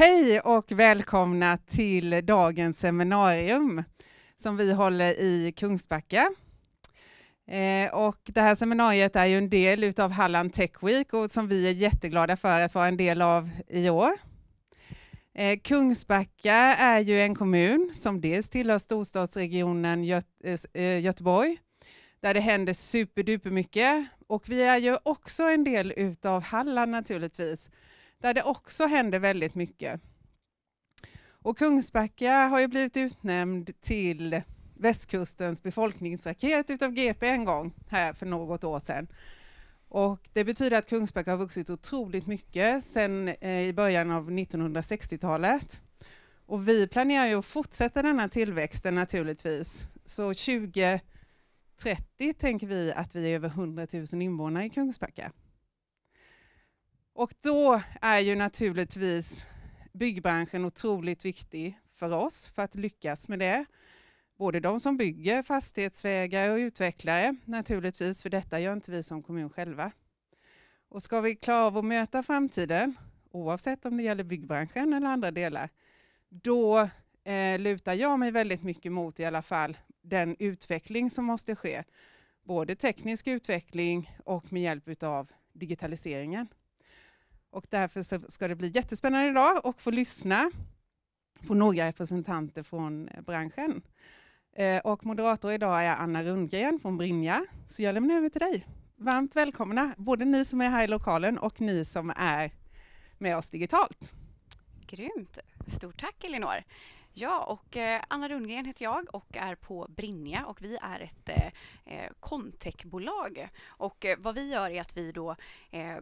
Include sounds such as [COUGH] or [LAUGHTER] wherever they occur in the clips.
Hej och välkomna till dagens seminarium som vi håller i Kungsbacka. Eh, och det här seminariet är ju en del av Halland Tech Week och som vi är jätteglada för att vara en del av i år. Eh, Kungsbacka är ju en kommun som dels tillhör storstadsregionen Göte eh, Göteborg där det händer superduper mycket. Och vi är ju också en del av Halland naturligtvis där det också händer väldigt mycket. Och Kungsbacka har ju blivit utnämnd till västkustens befolkningsraket utav GP en gång här för något år sedan. Och det betyder att Kungsbacka har vuxit otroligt mycket sedan eh, i början av 1960-talet. Och vi planerar ju att fortsätta denna tillväxten naturligtvis. Så 2030 tänker vi att vi är över 100 000 invånare i Kungsbacka. Och då är ju naturligtvis byggbranschen otroligt viktig för oss för att lyckas med det. Både de som bygger, fastighetsvägar och utvecklare naturligtvis, för detta gör inte vi som kommun själva. Och ska vi klara av att möta framtiden, oavsett om det gäller byggbranschen eller andra delar, då eh, lutar jag mig väldigt mycket mot i alla fall den utveckling som måste ske. Både teknisk utveckling och med hjälp av digitaliseringen. Och därför så ska det bli jättespännande idag och få lyssna på några representanter från eh, branschen. Eh, och moderator idag är Anna Rundgren från Brinja, så jag lämnar över till dig. Varmt välkomna, både ni som är här i lokalen och ni som är med oss digitalt. Grymt! Stort tack Elinor! Ja, och eh, Anna Rundgren heter jag och är på Brinja och vi är ett eh, contechbolag. Och vad vi gör är att vi då eh,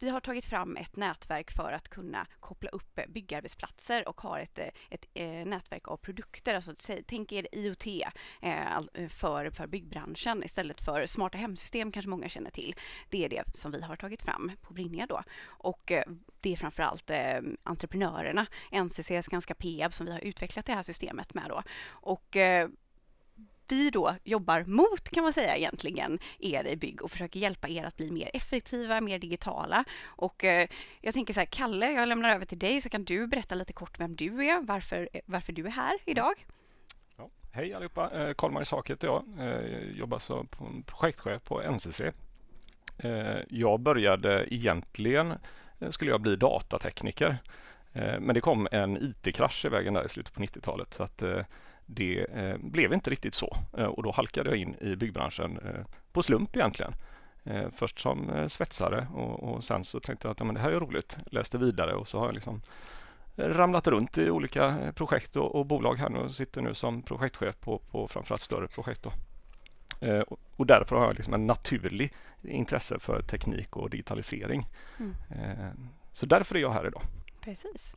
vi har tagit fram ett nätverk för att kunna koppla upp byggarbetsplatser och har ett, eh, ett eh, nätverk av produkter. Alltså, tänk er IoT eh, för, för byggbranschen istället för smarta hemsystem kanske många känner till. Det är det som vi har tagit fram på Brinja då. Och det är framförallt entreprenörerna, NCC, Skanska Peab som vi har utvecklat det här systemet med då. Och vi då jobbar mot kan man säga egentligen er i bygg och försöker hjälpa er att bli mer effektiva, mer digitala. Och eh, jag tänker så här, Kalle, jag lämnar över till dig så kan du berätta lite kort vem du är, varför, eh, varför du är här idag. Ja. Hej allihopa, eh, Karl-Magnus Haak heter jag. jag jobbar som projektchef på NCC. Jag började egentligen, skulle jag bli datatekniker. Men det kom en IT-krasch i vägen där i slutet på 90-talet. Så att det eh, blev inte riktigt så eh, och då halkade jag in i byggbranschen eh, på slump egentligen. Eh, först som svetsare och, och, sen så tänkte jag att ja, men det här är roligt. Läste vidare och så har jag liksom ramlat runt i olika projekt och, och bolag här nu och sitter nu som projektchef på, på framförallt större projekt. Då. Eh, och därför har jag liksom en naturlig intresse för teknik och digitalisering. Mm. Eh, så därför är jag här idag. Precis.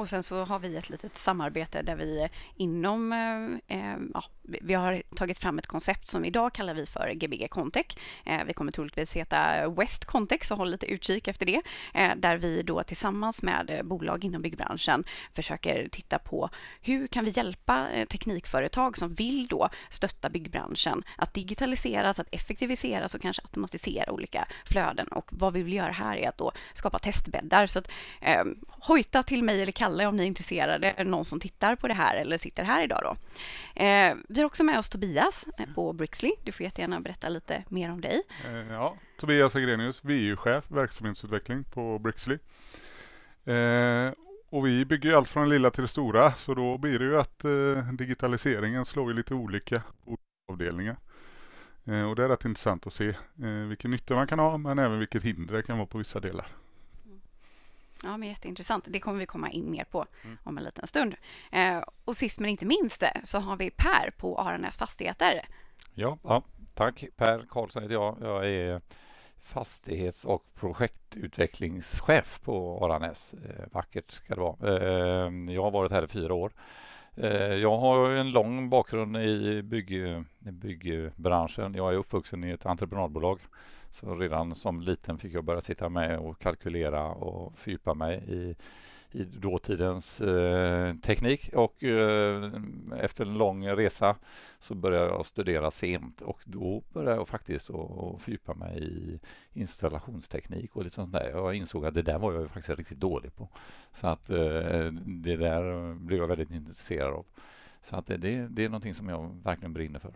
Och sen så har vi ett litet samarbete där vi inom... Eh, eh ja, vi har tagit fram ett koncept som idag kallar vi för Gbg Contech. Eh, vi kommer troligtvis heta West Contech, så håll lite utkik efter det. Eh, där vi då tillsammans med bolag inom byggbranschen försöker titta på hur kan vi hjälpa eh, teknikföretag som vill då stötta byggbranschen att digitaliseras, att effektiviseras och kanske automatisera olika flöden. Och vad vi vill göra här är att då skapa testbäddar. Så att, eh, hojta till mig eller kalla Kalle om ni är intresserade, någon som tittar på det här eller sitter här idag då. Eh, vi har också med oss Tobias eh, på Brixley. Du får jättegärna berätta lite mer om dig. Eh, ja, Tobias Agrenius, VU-chef, verksamhetsutveckling på Brixley. och vi bygger allt från det lilla till det stora så då blir det ju att digitaliseringen slår lite olika avdelningar. och det är rätt intressant att se vilken nytta man kan ha men även vilket hinder det kan vara på vissa delar. Ja, men jätteintressant. Det kommer vi komma in mer på mm. om en liten stund. Eh, och sist men inte minst eh, så har vi Per på Aranäs Fastigheter. Ja, ja, tack. Per Karlsson heter jag. Jag är fastighets och projektutvecklingschef på Aranäs. Eh, vackert ska det vara. Eh, jag har varit här i fyra år. Eh, jag har en lång bakgrund i bygg, byggbranschen. Jag är uppvuxen i ett entreprenadbolag så redan som liten fick jag börja sitta med och kalkylera och fördjupa mig i, i dåtidens eh, teknik och eh, efter en lång resa så började jag studera sent och då började jag faktiskt att fördjupa mig i installationsteknik och lite sånt där. Jag insåg att det där var jag faktiskt riktigt dålig på. Så att eh, det där blev jag väldigt intresserad av. Så att det, det är någonting som jag verkligen brinner för.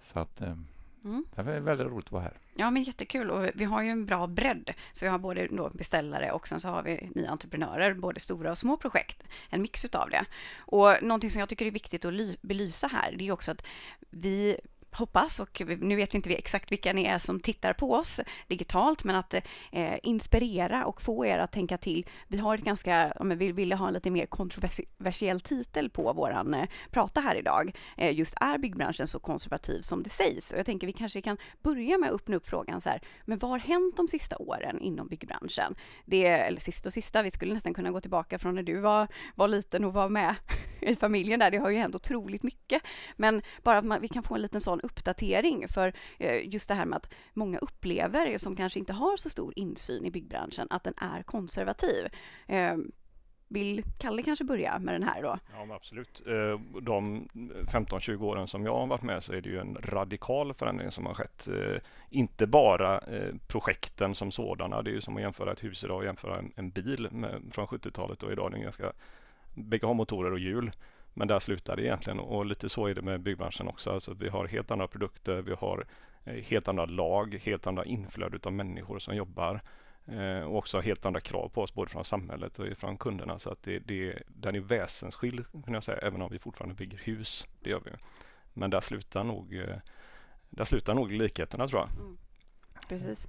Så att... Eh, Mm. Det var väldigt roligt att vara här. Ja, men jättekul. Och vi har ju en bra bredd. Så vi har både beställare och sen så har vi nya entreprenörer, både stora och små projekt. En mix utav det. Och någonting som jag tycker är viktigt att belysa här, det är också att vi hoppas, och nu vet vi inte exakt vilka ni är som tittar på oss digitalt, men att eh, inspirera och få er att tänka till. Vi har ett ganska, vi ville ha en lite mer kontroversiell titel på våran eh, prata här idag. Eh, just är byggbranschen så konservativ som det sägs? Och jag tänker vi kanske kan börja med att öppna upp frågan så här, men vad har hänt de sista åren inom byggbranschen? Det, eller sist och sista, vi skulle nästan kunna gå tillbaka från när du var, var liten och var med [LAUGHS] i familjen där, det har ju hänt otroligt mycket. Men bara att man, vi kan få en liten sån uppdatering för eh, just det här med att många upplever, som kanske inte har så stor insyn i byggbranschen, att den är konservativ. Ehm, vill Kalle kanske börja med den här då? Ja, absolut. Eh, de 15-20 åren som jag har varit med så är det ju en radikal förändring som har skett. Eh, inte bara projekten som sådana. Det är ju som att jämföra ett hus idag och jämföra en bil med, från 70-talet och idag. Är ganska, bägge har motorer och hjul. Men där slutar det egentligen och lite så är det med byggbranschen också. Alltså vi har helt andra produkter, vi har eh, helt andra lag, helt andra inflöde av människor som jobbar eh, och också helt andra krav på oss både från samhället och från kunderna. Så att det, det, den är väsensskild kan jag säga, även om vi fortfarande bygger hus. Det gör vi. Men där slutar nog, eh, där slutar nog likheterna tror jag. Mm. Precis.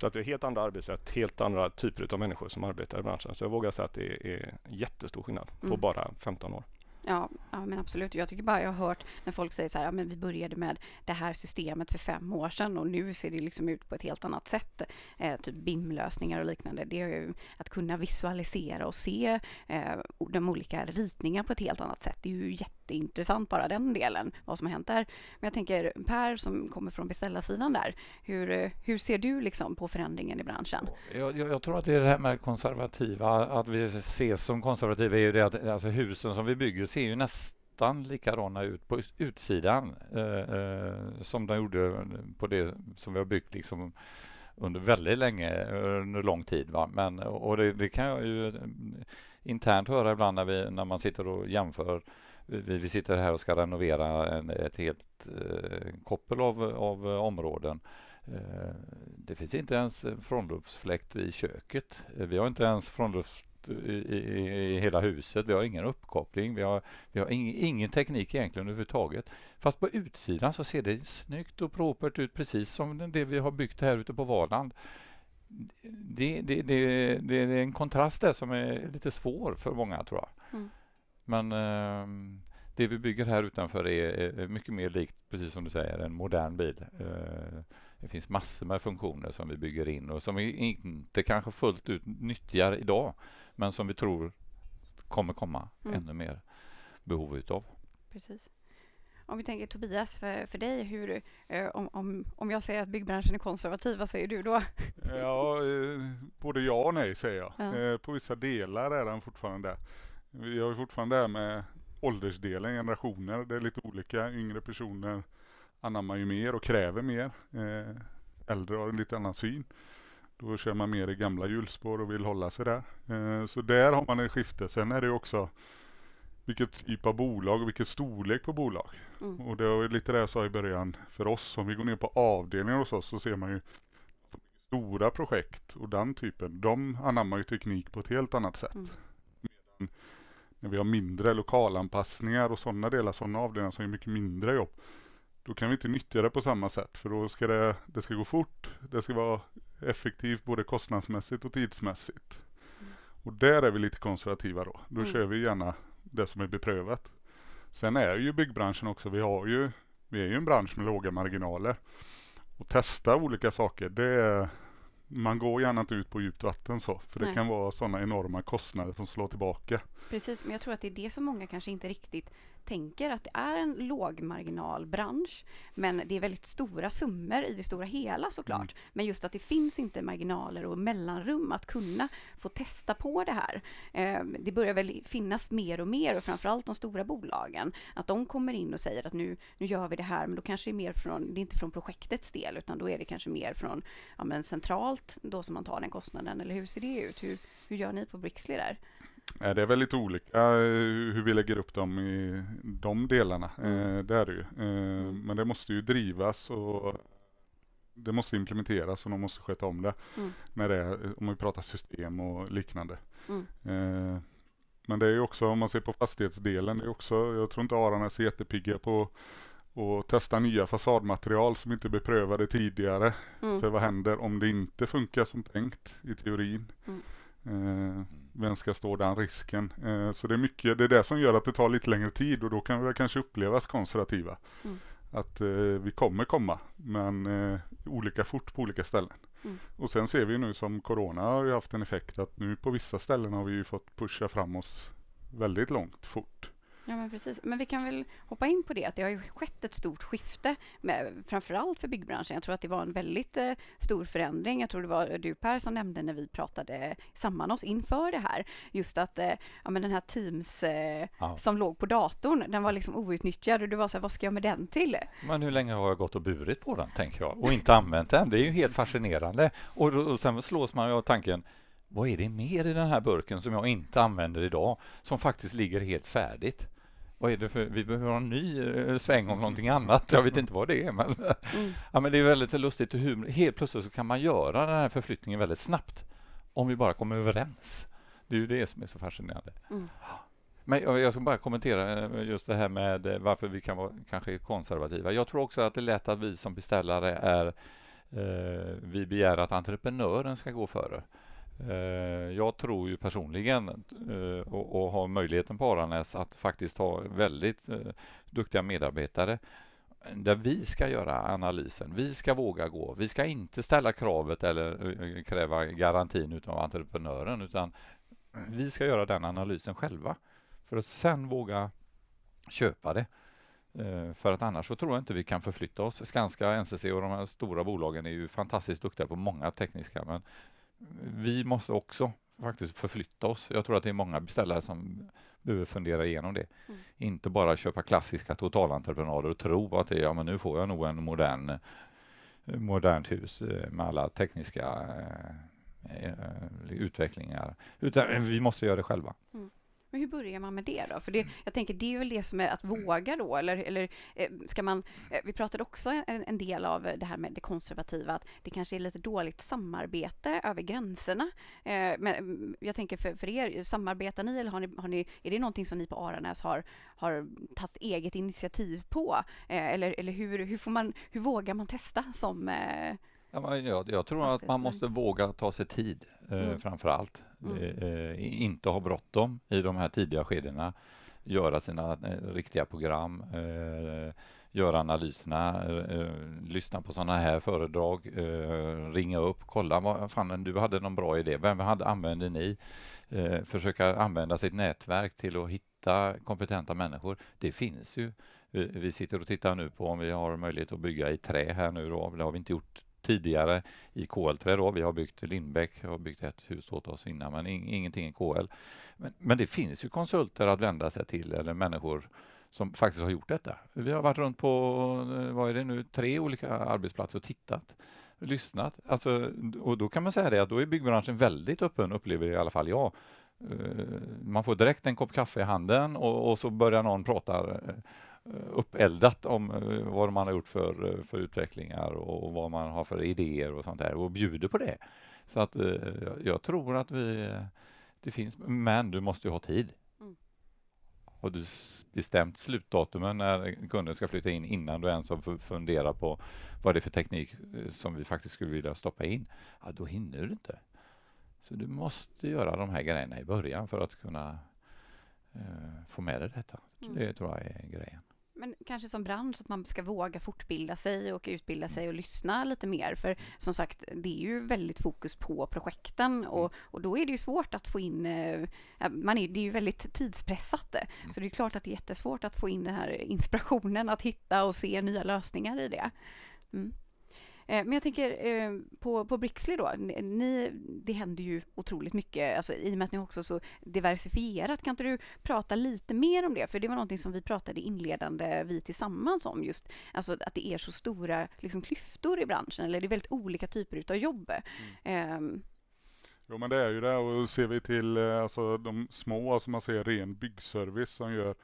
Så att vi har helt andra arbetssätt, helt andra typer av människor som arbetar i branschen. Så jag vågar säga att det är jättestor skillnad på mm. bara 15 år. Ja, ja, men absolut. Jag tycker bara jag har hört när folk säger så här, ja, men vi började med det här systemet för fem år sedan och nu ser det liksom ut på ett helt annat sätt. Eh, typ BIM-lösningar och liknande. Det är ju att kunna visualisera och se eh, de olika ritningarna på ett helt annat sätt. Det är ju jätte jätteintressant bara den delen, vad som har hänt där. Men jag tänker Per som kommer från beställarsidan där, hur, hur ser du liksom på förändringen i branschen? Jag, jag, jag, tror att det är det här med konservativa, att vi ses som konservativa, är ju det att alltså husen som vi bygger ser ju nästan likadana ut på utsidan eh, eh, som de gjorde på det som vi har byggt liksom under väldigt länge, under lång tid. Va? Men, och det, det kan jag ju internt höra ibland när, vi, när man sitter och jämför vi, vi sitter här och ska renovera en, ett helt eh, koppel av, av områden. Eh, det finns inte ens frånluftsfläkt i köket. Eh, vi har inte ens frånluft i, i, i, hela huset. Vi har ingen uppkoppling. Vi har, vi har ing, ingen teknik egentligen överhuvudtaget. Fast på utsidan så ser det snyggt och propert ut precis som det vi har byggt här ute på Valand. Det, det, det, det är en kontrast där som är lite svår för många tror jag. Mm. Men eh, det vi bygger här utanför är, är, mycket mer likt, precis som du säger, en modern bil. Eh, det finns massor med funktioner som vi bygger in och som vi inte kanske fullt ut nyttjar idag, men som vi tror kommer komma mm. ännu mer behov utav. Precis. Om vi tänker Tobias, för, för dig, hur, eh, om, om, om jag säger att byggbranschen är konservativ, vad säger du då? ja, eh, både ja och nej säger jag. Ja. Eh, på vissa delar är den fortfarande jag är fortfarande det här med åldersdelen, generationer. Det är lite olika. Yngre personer anammar ju mer och kräver mer. Eh, äldre har en lite annan syn. Då kör man mer i gamla hjulspår och vill hålla sig där. Eh, så där har man ett skifte. Sen är det också vilket typ av bolag och vilken storlek på bolag. Mm. Och det var lite det jag sa i början för oss. Om vi går ner på avdelningar hos oss så ser man ju stora projekt och den typen. De anammar ju teknik på ett helt annat sätt. Mm när vi har mindre lokalanpassningar och sådana delar, sådana avdelningar som är mycket mindre jobb, då kan vi inte nyttja det på samma sätt för då ska det, det ska gå fort, det ska vara effektivt både kostnadsmässigt och tidsmässigt. Mm. Och där är vi lite konservativa då. Då mm. kör vi gärna det som är beprövat. Sen är ju byggbranschen också, vi, har ju, vi är ju en bransch med låga marginaler. Och testa olika saker, det, är man går gärna inte ut på djupt vatten så, för Nej. det kan vara sådana enorma kostnader som slår tillbaka. Precis, men jag tror att det är det som många kanske inte riktigt tänker att det är en lågmarginalbransch men det är väldigt stora summor i det stora hela såklart. Mm. Men just att det finns inte marginaler och mellanrum att kunna få testa på det här. Ehm, det börjar väl finnas mer och mer och framförallt de stora bolagen. Att de kommer in och säger att nu, nu gör vi det här men då kanske det är mer från, det är inte från projektets del utan då är det kanske mer från ja, men centralt då som man tar den kostnaden eller hur ser det ut? Hur, hur gör ni på Brixley där? Eh, det är väldigt olika eh, hur vi lägger upp dem i de delarna. Eh, mm. Det är det ju. Mm. Men det måste ju drivas och det måste implementeras och de måste sköta om det. Mm. När det om vi pratar system och liknande. Mm. Men det är ju också, om man ser på fastighetsdelen, det är också, jag tror inte Aran är så jättepigga på att testa nya fasadmaterial som inte beprövade tidigare. Mm. För vad händer om det inte funkar som tänkt i teorin? Mm. Eh, vem ska stå den risken? Eh, så det är mycket, det är det som gör att det tar lite längre tid och då kan vi kanske upplevas konservativa. Mm. Att eh, vi kommer komma, men eh, olika fort på olika ställen. Mm. Och sen ser vi nu som Corona har haft en effekt att nu på vissa ställen har vi fått pusha fram oss väldigt långt fort. Ja, men precis. Men vi kan väl hoppa in på det, att det har ju skett ett stort skifte, med, framförallt för byggbranschen. Jag tror att det var en väldigt eh, stor förändring. Jag tror det var du Per som nämnde när vi pratade samman oss inför det här, just att eh, ja, men den här Teams eh, ja. som låg på datorn, den var liksom outnyttjad och du var så här, vad ska jag med den till? Men hur länge har jag gått och burit på den, tänker jag, och inte använt den? Det är ju helt fascinerande. Och, och sen slås man av tanken, vad är det mer i den här burken som jag inte använder idag som faktiskt ligger helt färdigt? vad är det för, vi behöver ha en ny eh, sväng om någonting annat. Jag vet inte vad det är. Men, mm. [LAUGHS] ja, men det är väldigt lustigt hur helt plötsligt så kan man göra den här förflyttningen väldigt snabbt om vi bara kommer överens. Det är ju det som är så fascinerande. Mm. [GASPS] Men jag, ska bara kommentera eh, just det här med eh, varför vi kan vara kanske konservativa. Jag tror också att det är lätt att vi som beställare är eh, vi begär att entreprenören ska gå före. Eh, jag tror ju personligen eh, och, har möjligheten på Aranäs att faktiskt ha väldigt eh, duktiga medarbetare där vi ska göra analysen. Vi ska våga gå. Vi ska inte ställa kravet eller kräva garantin av entreprenören utan vi ska göra den analysen själva för att sen våga köpa det. För att annars så tror jag inte vi kan förflytta oss. Skanska, NCC och de här stora bolagen är ju fantastiskt duktiga på många tekniska men vi måste också faktiskt förflytta oss. Jag tror att det är många beställare som behöver fundera igenom det. Mm. Inte bara köpa klassiska totalentreprenader och tro att det, ja, men nu får jag nog en modern, modernt hus eh, med alla tekniska eh, eh utvecklingar. Utan eh, vi måste göra det själva. Mm. Men hur börjar man med det då? För det, mm. jag tänker det är väl det som är att våga då, eller, eller eh, ska man... Eh, vi pratade också en, en, del av det här med det konservativa, att det kanske är lite dåligt samarbete över gränserna. Eh, men mm, jag tänker för, för er, samarbetar ni eller har ni, har ni, är det någonting som ni på Aranäs har, har tagit eget initiativ på? Eller, eller hur, hur, får man, hur vågar man testa som jag, jag tror att man måste våga ta sig tid mm. framför allt mm. Eh, eh, inte ha bråttom i de här tidiga skedena, göra sina eh, riktiga program, göra analyserna, lyssna på sådana här föredrag, ringa upp, kolla vad fan du hade någon bra idé, vem hade, använde ni? försöka använda sitt nätverk till att hitta kompetenta människor. Det finns ju. Vi sitter och tittar nu på om vi har möjlighet att bygga i trä här nu. Då. Det har vi inte gjort tidigare i kl 3 Då. Vi har byggt Lindbäck, har byggt ett hus åt oss innan, men in, ingenting i KL. Men, men, det finns ju konsulter att vända sig till eller människor som faktiskt har gjort detta. Vi har varit runt på, eh, vad är det nu, tre olika arbetsplatser och tittat, lyssnat. Alltså, och då kan man säga det att då är byggbranschen väldigt öppen, upplever i alla fall jag. Eh, man får direkt en kopp kaffe i handen och, och så börjar någon prata eh, Eh, uppeldat om eh, vad man har gjort för, eh, för utvecklingar och vad man har för idéer och sånt där och bjuder på det. Så att jag tror att vi, det finns, men du måste ju ha tid. Mm. Har du bestämt slutdatumen när kunden ska flytta in innan du ens har funderat på vad det är för teknik som vi faktiskt skulle vilja stoppa in? Ja, då hinner du inte. Så du måste göra de här grejerna i början för att kunna eh, få med dig detta. Mm. Det tror jag är grejen. Men kanske som bransch att man ska våga fortbilda sig och utbilda sig och lyssna lite mer. För som sagt, det är ju väldigt fokus på projekten mm. och, och då är det ju svårt att få in, eh, man är, det är ju väldigt tidspressat. Mm. Så det är klart att det är jättesvårt att få in den här inspirationen, att hitta och se nya lösningar i det. Mm. Eh, men jag tänker eh, på, på Brixley då. Ni, det händer ju otroligt mycket alltså, i och med att ni också så diversifierat. Kan inte du prata lite mer om det? För det var någonting som vi pratade inledande, vi tillsammans om just alltså, att det är så stora liksom, klyftor i branschen eller det är väldigt olika typer av jobb. Mm. Um. Jo men det är ju det och ser vi till eh, alltså, de små, alltså man säger ren byggservice som gör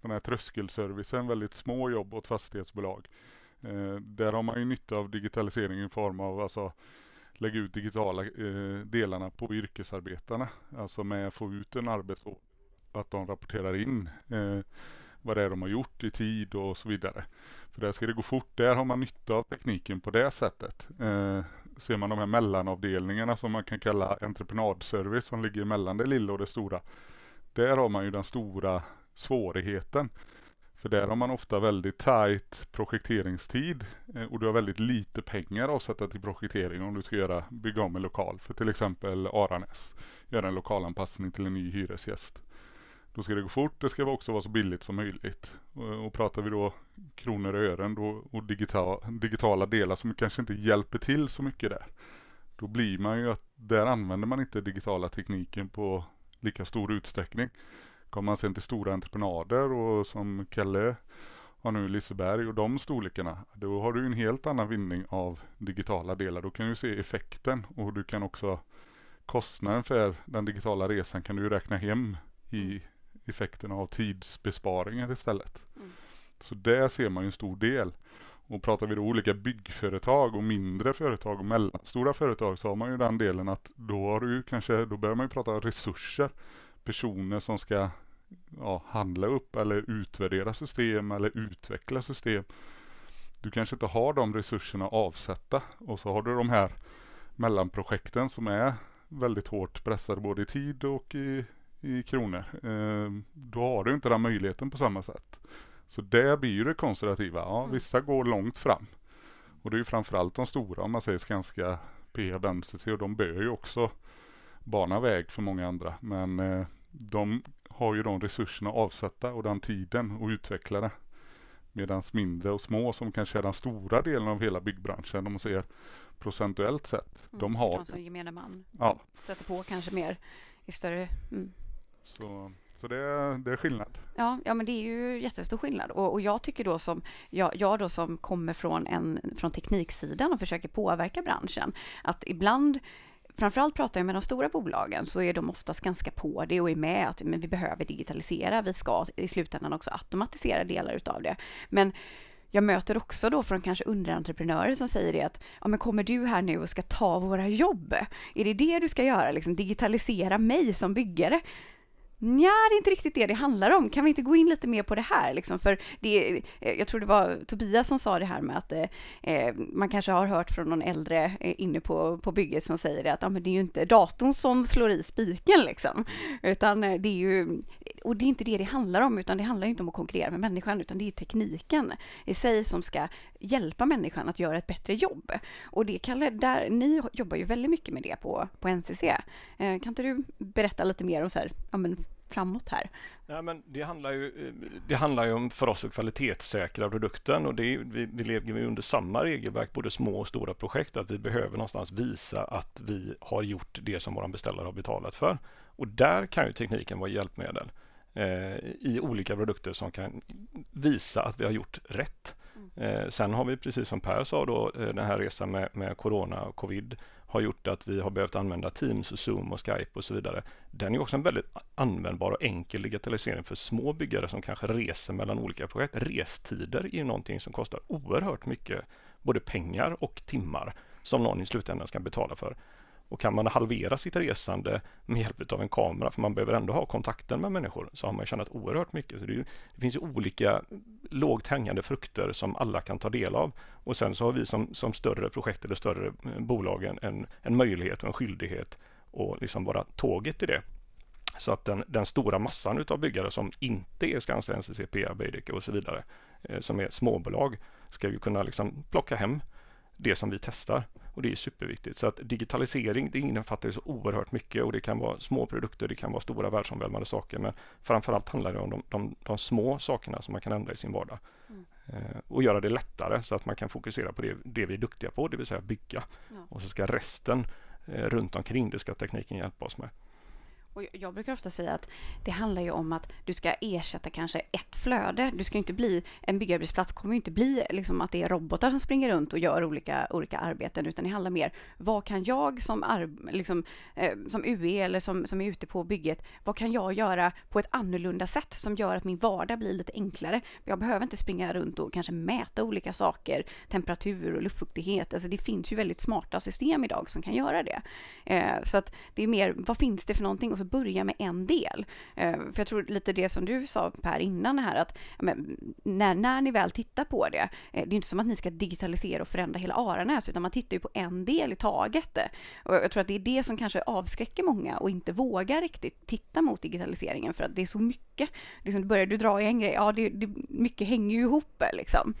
den här tröskelservicen väldigt små jobb åt fastighetsbolag. Eh, där har man ju nytta av digitalisering i form av alltså, lägga ut digitala eh, delarna på yrkesarbetarna. Alltså med att få ut en arbetsår att de rapporterar in eh, vad det är de har gjort i tid och så vidare. För där ska det gå fort. Där har man nytta av tekniken på det sättet. Eh, ser man de här mellanavdelningarna som man kan kalla entreprenadservice som ligger mellan det lilla och det stora. Där har man ju den stora svårigheten. För där har man ofta väldigt tight projekteringstid eh, och du har väldigt lite pengar avsatta till projektering om du ska göra, bygga om en lokal för till exempel Aranäs. Göra en lokalanpassning till en ny hyresgäst. Då ska det gå fort, det ska också vara så billigt som möjligt. Och, och pratar vi då kronor och ören då, och digital, digitala delar som kanske inte hjälper till så mycket där. Då blir man ju att där använder man inte digitala tekniken på lika stor utsträckning. Kommer man sen till stora entreprenader och som Kalle har nu Liseberg och de storlekarna. Då har du en helt annan vinning av digitala delar. Då kan du se effekten och du kan också kostnaden för den digitala resan kan du räkna hem i mm. effekten av tidsbesparingar istället. Mm. Så där ser man ju en stor del. Och pratar vi då olika byggföretag och mindre företag och mellanstora företag så har man ju den delen att då har du kanske, då börjar man ju prata resurser. Personer som ska ja, handla upp eller utvärdera system eller utveckla system. Du kanske inte har de resurserna avsatta och så har du de här mellanprojekten som är väldigt hårt pressade både i tid och i, i kronor. Eh, då har du inte den möjligheten på samma sätt. Så det blir ju det konservativa. Ja, mm. vissa går långt fram. Och det är ju framförallt de stora om man säger Skanska, Peab, NCC och de bör ju också bana väg för många andra. Men eh, de har ju de resurserna avsatta och den tiden att utveckla det. Medan mindre och små som kanske är den stora delen av hela byggbranschen om man säger procentuellt sett. Mm, de har... De som gemene man ja. stöter på kanske mer i större... Mm. Så, så det, det, är skillnad. Ja, ja, men det är ju jättestor skillnad. Och, och jag tycker då som... Jag, jag, då som kommer från, en, från tekniksidan och försöker påverka branschen att ibland framförallt pratar jag med de stora bolagen så är de oftast ganska på det och är med att men vi behöver digitalisera, vi ska i slutändan också automatisera delar utav det. Men jag möter också då från kanske underentreprenörer som säger det att ja, men kommer du här nu och ska ta våra jobb? Är det det du ska göra? Liksom digitalisera mig som byggare? Nja, det är inte riktigt det det handlar om. Kan vi inte gå in lite mer på det här? Liksom? För det, eh, jag tror det var Tobias som sa det här med att eh, eh man kanske har hört från någon äldre eh, inne på, på bygget som säger det att ah, men det är ju inte datorn som slår i spiken liksom. Utan det är ju, och det är inte det det handlar om, utan det handlar ju inte om att konkurrera med människan, utan det är tekniken i sig som ska hjälpa människan att göra ett bättre jobb. Och det Kalle, där, ni jobbar ju väldigt mycket med det på, på NCC. Eh, kan inte du berätta lite mer om så här, ja, men framåt här? Nej, men det, handlar ju, eh, det handlar ju om för oss att kvalitetssäkra produkten och det, vi, vi lever ju under samma regelverk, både små och stora projekt, att vi behöver någonstans visa att vi har gjort det som våra beställare har betalat för. Och där kan ju tekniken vara hjälpmedel eh, i olika produkter som kan visa att vi har gjort rätt. Eh, sen har vi, precis som Per sa, då, eh, den här resan med, med corona och covid har gjort att vi har behövt använda Teams, och Zoom och Skype och så vidare. Den är också en väldigt användbar och enkel digitalisering för små byggare som kanske reser mellan olika projekt. Restider är någonting som kostar oerhört mycket, både pengar och timmar, som någon i slutändan ska betala för. Och kan man halvera sitt resande med hjälp av en kamera, för man behöver ändå ha kontakten med människor, så har man tjänat oerhört mycket. Så det, ju, det finns ju olika lågt hängande frukter som alla kan ta del av. Och sen så har vi som, som större projekt eller större eh, bolag en, en möjlighet och en skyldighet att liksom vara tåget i det. Så att den, den stora massan av byggare som inte är Skanska, NCC, PA, Veidekke och så vidare, eh, som är småbolag, ska ju kunna liksom plocka hem det som vi testar. Och det är superviktigt. Så att digitalisering det innefattar ju så oerhört mycket och det kan vara små produkter, det kan vara stora världsomvälvande saker. Men framförallt handlar det om de, de, de små sakerna som man kan ändra i sin vardag. Mm. Eh, och göra det lättare så att man kan fokusera på det, det vi är duktiga på, det vill säga bygga. Ja. Och så ska resten eh, runt omkring, det ska tekniken hjälpa oss med. Och jag brukar ofta säga att det handlar ju om att du ska ersätta kanske ett flöde. Du ska inte bli, en byggarbetsplats kommer ju inte bli liksom att det är robotar som springer runt och gör olika, olika arbeten, utan det handlar mer vad kan jag som, liksom, eh, som UE eller som, som är ute på bygget, vad kan jag göra på ett annorlunda sätt som gör att min vardag blir lite enklare? Jag behöver inte springa runt och kanske mäta olika saker, temperatur och luftfuktighet. Alltså det finns ju väldigt smarta system idag som kan göra det. Eh, så att det är mer, vad finns det för någonting? Och så börja med en del. Eh, för jag tror lite det som du sa Per innan här att men, när, när ni väl tittar på det, eh, det är inte som att ni ska digitalisera och förändra hela Aranäs utan man tittar ju på en del i taget. Och jag tror att det är det som kanske avskräcker många och inte vågar riktigt titta mot digitaliseringen för att det är så mycket. Liksom, börjar du dra i en grej, ja det, det mycket hänger ju ihop liksom.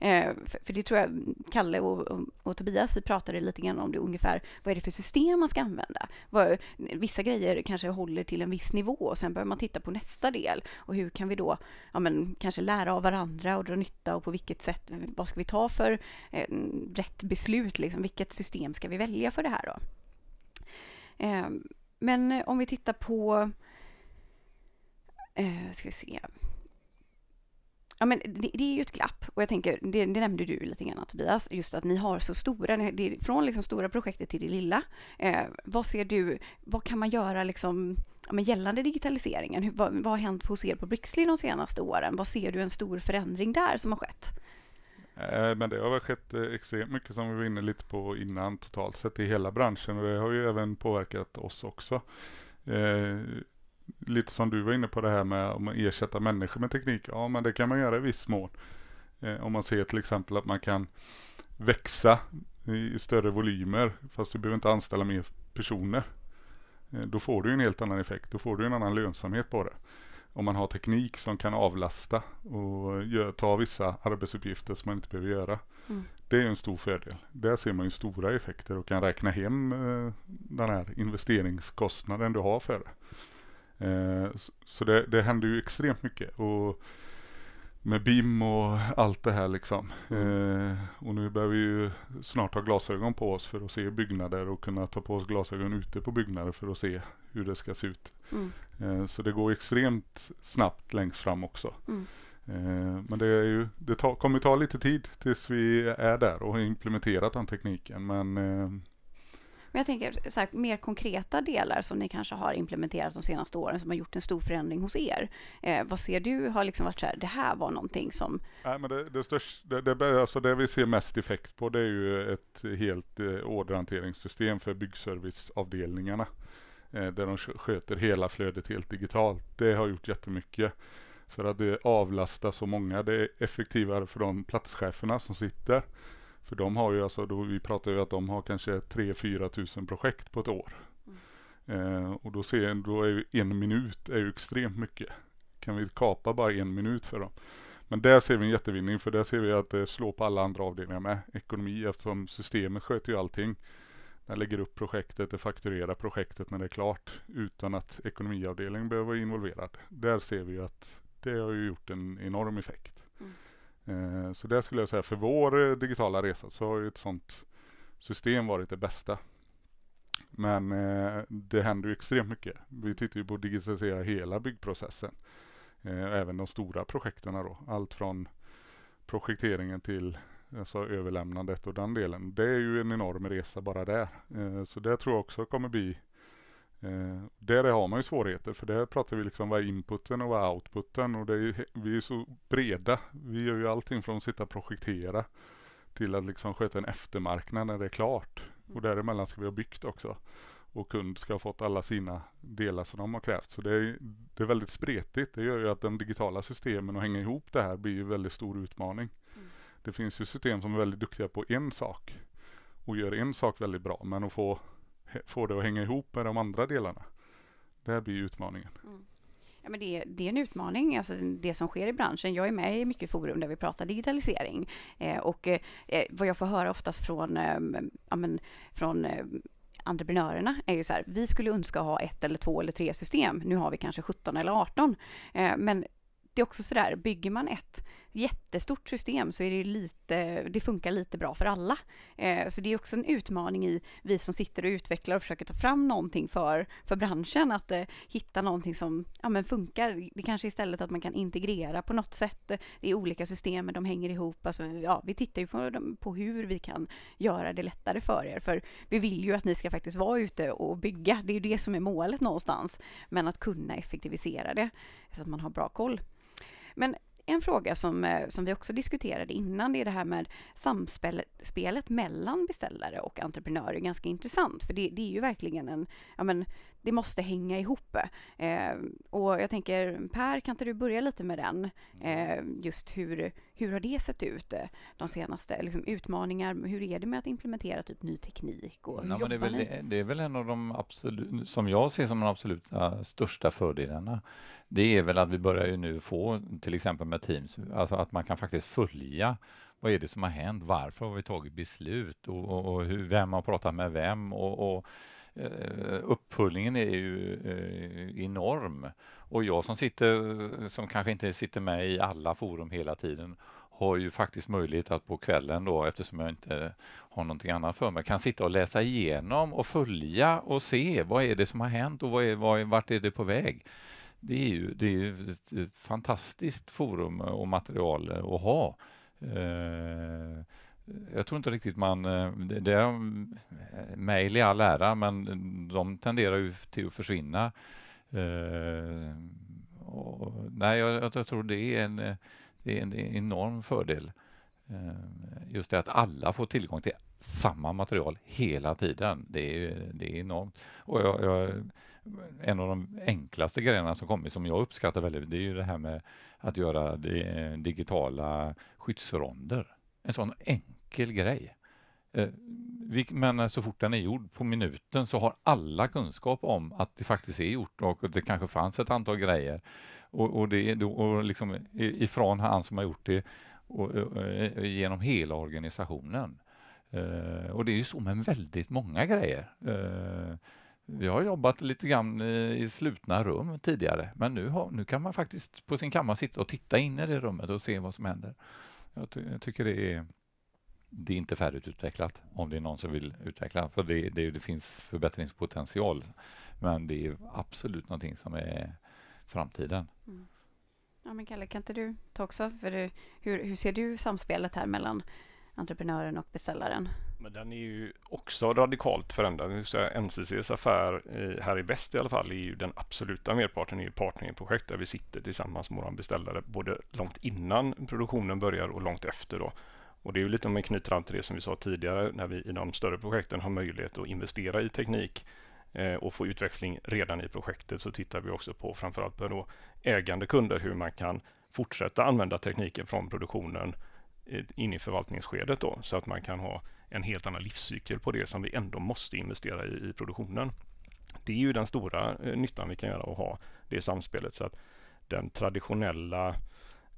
Eh, för det tror jag Kalle och, och, och, Tobias, vi pratade lite grann om det ungefär. Vad är det för system man ska använda? Vad, vissa grejer kanske håller till en viss nivå och sen börjar man titta på nästa del. Och hur kan vi då ja, men, kanske lära av varandra och dra nytta och på vilket sätt, vad ska vi ta för eh, rätt beslut? Liksom, vilket system ska vi välja för det här då? Eh, men om vi tittar på eh, ska vi se. Ja, men det, det, är ju ett glapp och jag tänker, det, det nämnde du lite grann Tobias, just att ni har så stora, det från liksom stora projektet till det lilla. Eh, vad ser du, vad kan man göra liksom, ja, men gällande digitaliseringen? Hur, vad, vad har hänt hos er på Brixley de senaste åren? Vad ser du en stor förändring där som har skett? Eh, men det har väl skett eh, extremt mycket som vi var inne lite på innan totalt sett i hela branschen och det har ju även påverkat oss också. Eh, lite som du var inne på det här med att ersätta människor med teknik. Ja, men det kan man göra i viss mån. Eh, om man ser till exempel att man kan växa i, i större volymer fast du behöver inte anställa mer personer. Eh, då får du en helt annan effekt. Då får du en annan lönsamhet på det. Om man har teknik som kan avlasta och gör, ta vissa arbetsuppgifter som man inte behöver göra. Mm. Det är en stor fördel. Där ser man ju stora effekter och kan räkna hem eh, den här investeringskostnaden du har för det. Eh, så det, det händer ju extremt mycket. Och med BIM och allt det här liksom. Mm. Eh, och nu börjar vi ju snart ha glasögon på oss för att se byggnader och kunna ta på oss glasögon ute på byggnader för att se hur det ska se ut. Mm. Eh, så det går extremt snabbt längst fram också. Mm. Eh, men det, är ju, det ta, kommer ta lite tid tills vi är där och har implementerat den tekniken. Men eh, men jag tänker så här, mer konkreta delar som ni kanske har implementerat de senaste åren som har gjort en stor förändring hos er. Eh, vad ser du har liksom varit så här, det här var någonting som... Nej, men det, det, största, det, det, alltså det vi ser mest effekt på det är ju ett helt eh, orderhanteringssystem för byggserviceavdelningarna. Eh, där de sköter hela flödet helt digitalt. Det har gjort jättemycket för att det avlastar så många. Det är effektivare för de platscheferna som sitter. För de har ju alltså, då, vi pratar ju att de har kanske 3-4 tusen projekt på ett år. Mm. Eh, och då, ser, då är ju en minut är ju extremt mycket. Kan vi kapa bara en minut för dem? Men där ser vi en jättevinning för där ser vi att det slår på alla andra avdelningar med. Ekonomi eftersom systemet sköter ju allting. Den lägger upp projektet, det fakturerar projektet när det är klart utan att ekonomiavdelningen behöver vara involverad. Där ser vi att det har ju gjort en enorm effekt. Eh, så där skulle jag säga, för vår eh, digitala resa så har ju ett sånt system varit det bästa. Men eh, det händer ju extremt mycket. Vi tittar ju på att digitalisera hela byggprocessen. Även de stora projekten då. Allt från projekteringen till alltså överlämnandet och den delen. Det är ju en enorm resa bara där. Så det tror jag också kommer bli Eh, där har man ju svårigheter för där pratar vi liksom vad är inputen och vad är outputen och det är ju, vi är ju så breda. Vi gör ju allting från att sitta och projektera till att liksom sköta en eftermarknad när det är klart. Och mm. däremellan ska vi ha byggt också. Och kund ska ha fått alla sina delar som de har krävt. Så det är, det är väldigt spretigt. Det gör ju att de digitala systemen och hänga ihop det här blir ju väldigt stor utmaning. Mm. Det finns ju system som är väldigt duktiga på en sak och gör en sak väldigt bra. Men att få få det att hänga ihop med de andra delarna. Det blir utmaningen. Mm. Ja, men det, det, är en utmaning, alltså det som sker i branschen. Jag är med i mycket forum där vi pratar digitalisering. Eh, och eh, vad jag får höra oftast från, eh, ja, men, från eh, entreprenörerna är ju så här, vi skulle önska ha ett eller två eller tre system. Nu har vi kanske 17 eller 18. Eh, men det är också så där, bygger man ett jättestort system så är det lite, det funkar lite bra för alla. Eh, så det är också en utmaning i vi som sitter och utvecklar och försöker ta fram någonting för, för branschen, att eh, hitta någonting som ja, men funkar. Det kanske istället att man kan integrera på något sätt Det är olika system, men de hänger ihop. Alltså, ja, vi tittar ju på, på hur vi kan göra det lättare för er, för vi vill ju att ni ska faktiskt vara ute och bygga. Det är ju det som är målet någonstans, men att kunna effektivisera det så att man har bra koll. Men en fråga som, eh, som vi också diskuterade innan, det är det här med samspelet mellan beställare och entreprenörer, ganska intressant, för det, det är ju verkligen en, ja men, det måste hänga ihop. Eh, och jag tänker, Per, kan inte du börja lite med den? Eh, just hur, hur har det sett ut eh, de senaste liksom, utmaningar? Hur är det med att implementera typ ny teknik? Och Nej, det, är väl, det är väl en av de absolut, som jag ser som de absolut största fördelarna. Det är väl att vi börjar ju nu få, till exempel med Teams, alltså att man kan faktiskt följa vad är det som har hänt? Varför har vi tagit beslut? Och, och, och hur, vem har pratat med vem? och, och Eh, uppföljningen är ju eh, enorm. Och jag som sitter, som kanske inte sitter med i alla forum hela tiden, har ju faktiskt möjlighet att på kvällen då, eftersom jag inte har någonting annat för mig, kan sitta och läsa igenom och följa och se vad är det som har hänt och vad är, vad är, vart är det på väg. Det är ju, det är ju ett, ett fantastiskt forum och material att ha. Eh, jag tror inte riktigt man... Eh, det, det är eh, mejl i all ära, men de tenderar ju till att försvinna. Uh, och, nej, jag, jag, tror det är en, det är en enorm fördel. Uh, just det att alla får tillgång till samma material hela tiden. Det är, det är enormt. Och jag, jag, en av de enklaste grejerna som kommit, som jag uppskattar väldigt, det är ju det här med att göra digitala skyddsronder. En sån enkel enkel grej. Eh, men eh, så fort den är gjord på minuten så har alla kunskap om att det faktiskt är gjort och att det kanske fanns ett antal grejer. Och, och det är då, och liksom ifrån han som har gjort det och, och, eh, genom hela organisationen. och det är ju så med väldigt många grejer. vi har jobbat lite grann i slutna rum tidigare men nu, har, nu kan man faktiskt på sin kammare sitta och titta in i det rummet och se vad som händer. Jag, ty jag tycker det är det är inte färdigutvecklat om det är någon som vill utveckla. För det, det, det, finns förbättringspotential. Men det är absolut någonting som är framtiden. Mm. Ja, men Kalle, kan inte du ta också? För du, hur, hur ser du samspelet här mellan entreprenören och beställaren? Men den är ju också radikalt förändrad. NCCs affär eh, här i väst i alla fall är ju den absoluta merparten är ju partnerprojekt där vi sitter tillsammans med våra beställare både långt innan produktionen börjar och långt efter. Då. Och det är ju lite om man knyter an till det som vi sa tidigare när vi i de större projekten har möjlighet att investera i teknik eh, och få utväxling redan i projektet så tittar vi också på framförallt på då ägande kunder hur man kan fortsätta använda tekniken från produktionen eh, in i förvaltningsskedet då så att man kan ha en helt annan livscykel på det som vi ändå måste investera i i produktionen. Det är ju den stora eh, nyttan vi kan göra och ha det samspelet så att den traditionella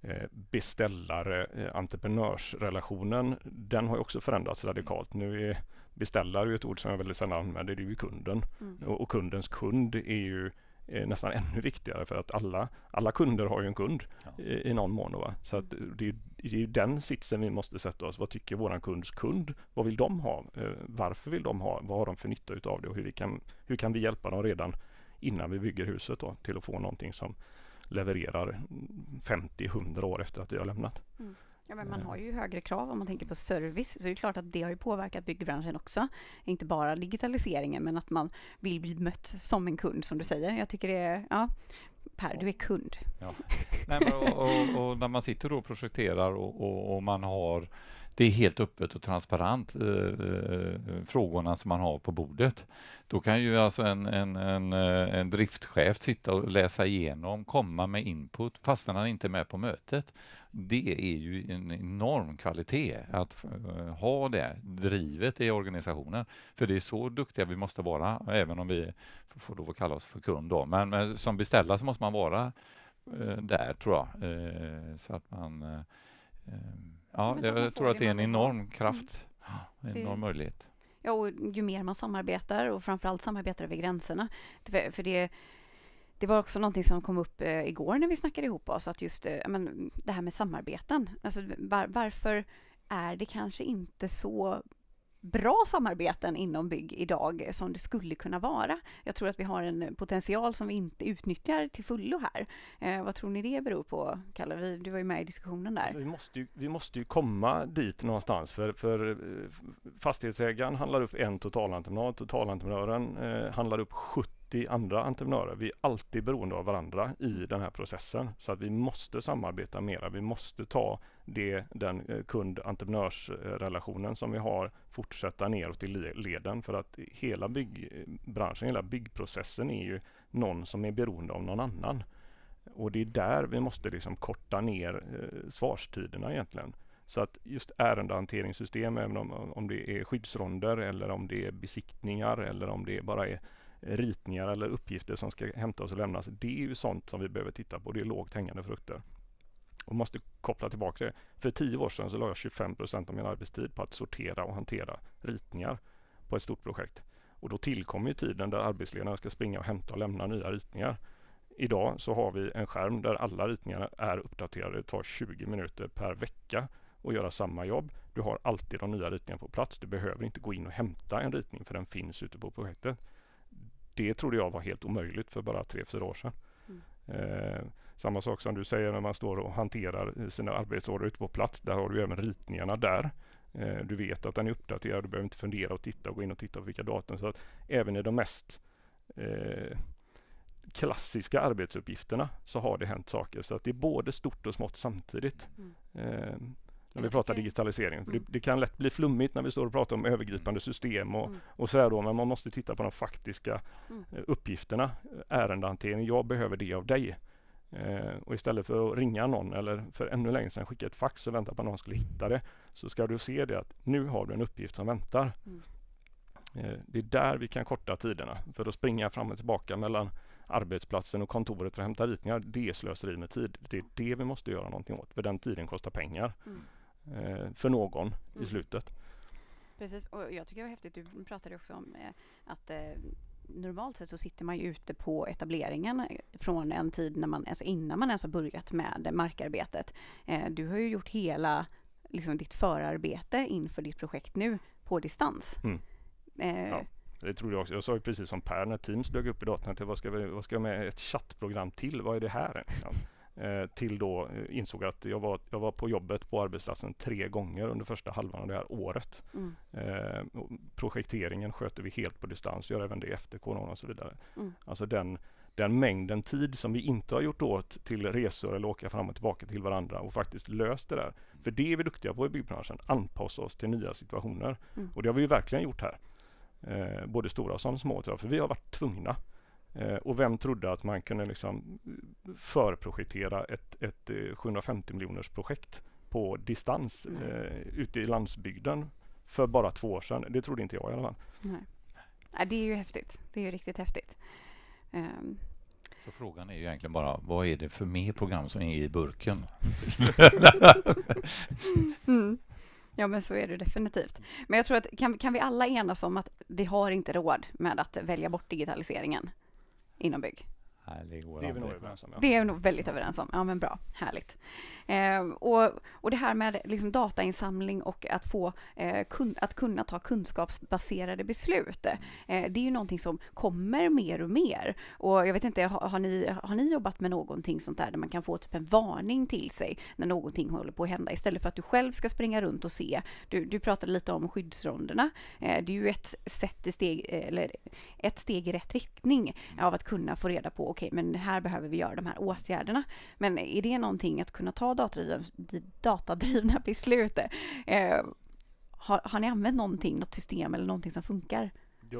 Eh, beställare-entreprenörsrelationen, eh, den har också förändrats radikalt. Nu är beställare ett ord som jag väldigt sällan använder, det är ju kunden. Mm. Och, och, kundens kund är ju är eh, nästan ännu viktigare för att alla, alla kunder har ju en kund ja. i, i, någon mån. Va? Så att mm. det, är, det är den sitsen vi måste sätta oss. Vad tycker vår kunds kund? Vad vill de ha? Varför vill de ha? Vad har de för nytta av det? Och hur, vi kan, hur kan vi hjälpa dem redan innan vi bygger huset då, till att få någonting som, levererar 50-100 år efter att vi har lämnat. Mm. Ja, men man eh. har ju högre krav om man tänker på service, så det är klart att det har ju påverkat byggbranschen också. Inte bara digitaliseringen, men att man vill bli mött som en kund, som du säger. Jag tycker det är, ja, Per, du är kund. Ja. Nej, men, och, och, och, när man sitter och projekterar och, och man har det är helt öppet och transparent, eh, eh, eh, frågorna som man har på bordet. Då kan ju alltså en, en, en, eh, en driftchef sitta och läsa igenom, komma med input fastän han inte är med på mötet. Det är ju en enorm kvalitet att ha det drivet i organisationen. För det är så duktiga vi måste vara, även om vi får lov kalla oss för kund. Då. Men, men som beställare så måste man vara eh, där, tror jag. så att man Ja, jag, jag tror att det är en enorm mm. kraft, en mm. enorm möjlighet. Ja, och ju mer man samarbetar och framförallt samarbetar över gränserna. För det, det var också någonting som kom upp eh, igår när vi snackade ihop oss, att just eh, men, det här med samarbeten. Alltså, var, varför är det kanske inte så bra samarbeten inom bygg idag som det skulle kunna vara. Jag tror att vi har en potential som vi inte utnyttjar till fullo här. Eh, vad tror ni det beror på, Kalle? du var ju med i diskussionen där. Alltså, vi, måste ju, vi måste ju komma dit någonstans för, för eh, fastighetsägaren handlar upp en totalentreprenad. Totalentreprenören eh, handlar upp 70 alltid andra entreprenörer. Vi är alltid beroende av varandra i mm. den här processen. Så att vi måste samarbeta mera. Vi måste ta det, den eh, kund-entreprenörsrelationen som vi har, fortsätta neråt i leden. För att hela byggbranschen, eh, hela byggprocessen är ju någon som är beroende av någon annan. Och det är där vi måste liksom korta ner eh, svarstiderna egentligen. Så att just ärendehanteringssystem, även om, om det är skyddsronder eller om det är besiktningar eller om det bara är ritningar eller uppgifter som ska hämtas och lämnas. Det är ju sånt som vi behöver titta på. Det är lågt hängande frukter. Och måste koppla tillbaka det. För tio år sedan så la jag 25 procent av min arbetstid på att sortera och hantera ritningar på ett stort projekt. Och då tillkommer ju tiden där arbetsledaren ska springa och hämta och lämna nya ritningar. Idag så har vi en skärm där alla ritningar är uppdaterade. Det tar 20 minuter per vecka att göra samma jobb. Du har alltid de nya ritningarna på plats. Du behöver inte gå in och hämta en ritning för den finns ute på projektet det trodde jag var helt omöjligt för bara tre, fyra år sedan. Mm. Eh, samma sak som du säger när man står och hanterar sina arbetsorder ute på plats. Där har du även ritningarna där. Eh, du vet att den är uppdaterad. Du behöver inte fundera och titta och gå in och titta på vilka datum. Så att även i de mest eh, klassiska arbetsuppgifterna så har det hänt saker. Så att det är både stort och smått samtidigt. Mm. Eh, när vi pratar digitalisering. Mm. Det, det, kan lätt bli flummigt när vi står och pratar om övergripande mm. system och, mm. och så då, men man måste titta på de faktiska mm. Eh, uppgifterna. Ärendehantering, jag behöver det av dig. Eh, och istället för att ringa någon eller för ännu längre sedan skicka ett fax och vänta på att någon skulle hitta det, så ska du se det att nu har du en uppgift som väntar. Mm. Eh, det är där vi kan korta tiderna. För att springa fram och tillbaka mellan arbetsplatsen och kontoret för att hämta ritningar, det är slöseri med tid. Det är det vi måste göra någonting åt, för den tiden kostar pengar. Mm eh, för någon mm. i slutet. Precis, och jag tycker det var häftigt, du pratade också om eh, att eh, normalt sett så sitter man ju ute på etableringen eh, från en tid när man, alltså innan man ens har börjat med markarbetet. Eh, du har ju gjort hela liksom, ditt förarbete inför ditt projekt nu på distans. Mm. Eh, ja. Det trodde jag också. Jag sa ju precis som Per när Teams dök upp i datorn att vad ska, vi, vad ska jag med ett chattprogram till? Vad är det här? Eh, till då eh, insåg att jag var, jag var på jobbet på arbetsplatsen tre gånger under första halvan av det här året. Mm. Eh, projekteringen sköter vi helt på distans, gör även det efter corona och så vidare. Mm. Alltså den, den mängden tid som vi inte har gjort åt till resor eller åka fram och tillbaka till varandra och faktiskt löst det där. För det är vi duktiga på i byggbranschen, anpassa oss till nya situationer. Mm. Och det har vi verkligen gjort här. Eh, både stora som små, för vi har varit tvungna. Eh, och vem trodde att man kunde liksom eh, förprojektera ett, ett 750 eh, miljoners projekt på distans mm. eh, ute i landsbygden för bara två år sedan? Det trodde inte jag i alla fall. Nej. det är ju häftigt. Det är ju riktigt häftigt. Um. Så frågan är ju egentligen bara vad är det för mer program som är i burken? [LAUGHS] mm. Ja, men så är det definitivt. Men jag tror att kan, kan vi alla enas om att vi har inte råd med att välja bort digitaliseringen? inom bygg det, är vi nog överens om. Ja. Det är vi nog väldigt överens om. Ja, men bra. Härligt. Eh, och, och det här med liksom datainsamling och att, få, eh, kun, att kunna ta kunskapsbaserade beslut. Eh, det är ju någonting som kommer mer och mer. Och jag vet inte, har, har, ni, har ni jobbat med någonting sånt där, där man kan få typ en varning till sig när någonting håller på att hända istället för att du själv ska springa runt och se. Du, du pratade lite om skyddsronderna. Eh, det är ju ett, sätt i steg, eller ett steg i rätt riktning av att kunna få reda på okej, okay, men här behöver vi göra de här åtgärderna. Men är det någonting att kunna ta datadrivna, [LAUGHS] beslut? Eh, har, har ni använt någonting, något system eller någonting som funkar?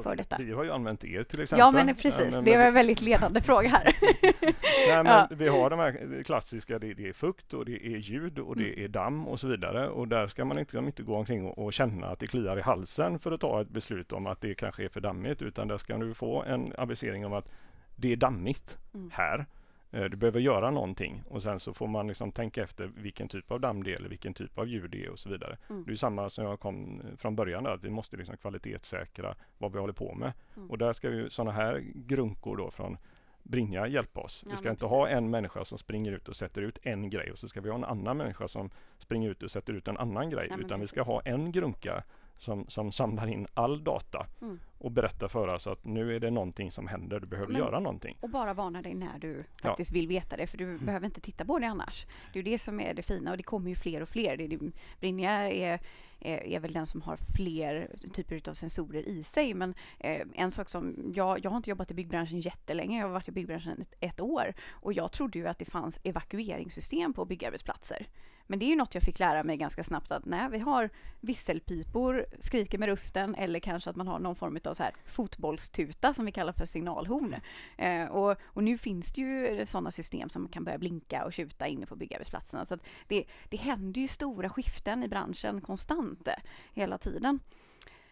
för detta? Vi har ju använt er till exempel. Ja, men precis. Men, det var en väldigt ledande [LAUGHS] fråga här. [LAUGHS] Nej, men ja. Vi har de här klassiska, det, det, är fukt och det är ljud och det mm. är damm och så vidare. Och där ska man inte, inte gå omkring och, och, känna att det kliar i halsen för att ta ett beslut om att det kanske är för dammigt, utan där ska du få en avisering om att det är dammigt mm. här. Eh, du behöver göra någonting och sen så får man liksom tänka efter vilken typ av damm det är eller vilken typ av djur det är och så vidare. Mm. Det är samma som jag kom eh, från början, där, att vi måste liksom kvalitetssäkra vad vi håller på med. Mm. Och där ska ju sådana här grunkor då från Bringa hjälpa oss. Ja, vi ska inte precis. ha en människa som springer ut och sätter ut en grej och så ska vi ha en annan människa som springer ut och sätter ut en annan grej. Ja, utan precis. vi ska ha en grunka som, som samlar in all data mm. och berättar för oss att nu är det någonting som händer, du behöver Men, göra någonting. Och bara varna dig när du faktiskt ja. vill veta det, för du mm. behöver inte titta på det annars. Det är det som är det fina och det kommer ju fler och fler. Det, det, Brinja är är väl den som har fler typer av sensorer i sig. Men eh, en sak som, jag, jag har inte jobbat i byggbranschen jättelänge, jag har varit i byggbranschen ett, ett år och jag trodde ju att det fanns evakueringssystem på byggarbetsplatser. Men det är ju något jag fick lära mig ganska snabbt att nej, vi har visselpipor, skriker med rösten eller kanske att man har någon form av så här fotbollstuta som vi kallar för signalhorn. Eh, och, och, nu finns det ju sådana system som kan börja blinka och tjuta inne på byggarbetsplatserna. Så det, det händer ju stora skiften i branschen konstant eh, hela tiden.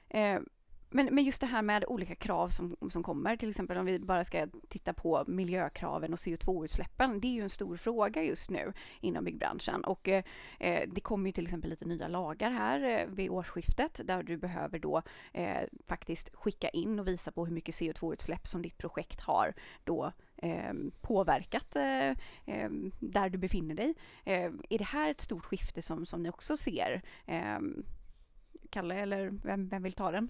Eh, men, men just det här med olika krav som, som kommer, till exempel om vi bara ska titta på miljökraven och CO2-utsläppen, det är ju en stor fråga just nu inom byggbranschen. Och eh, eh, det kommer ju till exempel lite nya lagar här eh, vid årsskiftet där du behöver då eh, faktiskt skicka in och visa på hur mycket CO2-utsläpp som ditt projekt har då Eh, påverkat eh, ehm, där du befinner dig. Eh, är det här ett stort skifte som, som ni också ser? Ehm, Kalle, eller vem, vem vill ta den?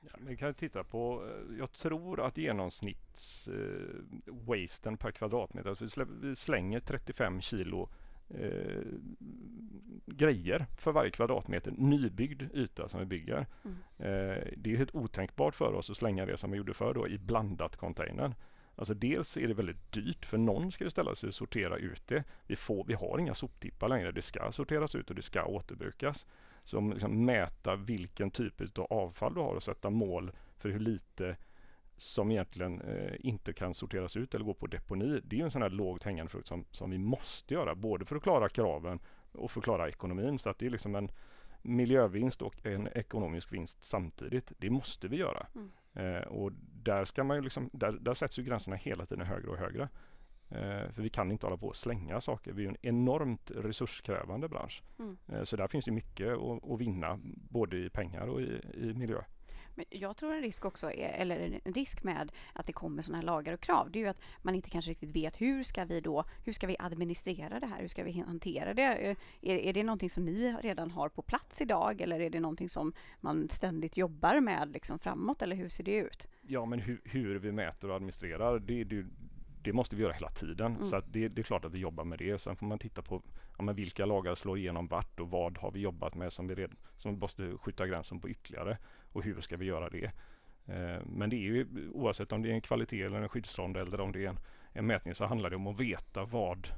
Ja, vi kan titta på, eh, jag tror att genomsnitts eh, wasten per kvadratmeter, alltså vi, slä, vi slänger 35 kilo eh, grejer för varje kvadratmeter nybyggd yta som vi bygger. Mm. Eh, det är helt otänkbart för oss att slänga det som vi gjorde förr då, i blandat containern. Alltså dels är det väldigt dyrt för någon ska ju ställa sig och sortera ut det. Vi, får, vi har inga soptippar längre. Det ska sorteras ut och det ska återbrukas som liksom mäta vilken typ av avfall du har och sätta mål för hur lite som egentligen eh, inte kan sorteras ut eller gå på deponi. Det är en sån här lågt hängande frukt som, som vi måste göra, både för att klara kraven och för att klara ekonomin. Så att det är liksom en miljövinst och en ekonomisk vinst samtidigt. Det måste vi göra. Mm. Eh, och där, ska man ju liksom, där, där sätts ju gränserna hela tiden högre och högre. Eh, för vi kan inte hålla på och slänga saker. Vi är en enormt resurskrävande bransch. Mm. Eh, så där finns det mycket att, vinna både i pengar och i, i miljö. Men jag tror en risk också, är, eller en risk med att det kommer sådana här lagar och krav, det är ju att man inte kanske riktigt vet hur ska vi då, hur ska vi administrera det här, hur ska vi hantera det? Eh, är, är det någonting som ni redan har på plats idag eller är det någonting som man ständigt jobbar med liksom framåt eller hur ser det ut? Ja men hur, hur vi mäter och administrerar, det, det, det måste vi göra hela tiden. Mm. Så det, det, är klart att vi jobbar med det. Sen får man titta på ja, men vilka lagar slår igenom vart och vad har vi jobbat med som vi, redan, som vi måste skjuta gränsen på ytterligare och hur ska vi göra det? Eh, men det är ju, oavsett om det är en kvalitet eller en skyddsrond eller om det är en, en, mätning så handlar det om att veta vad,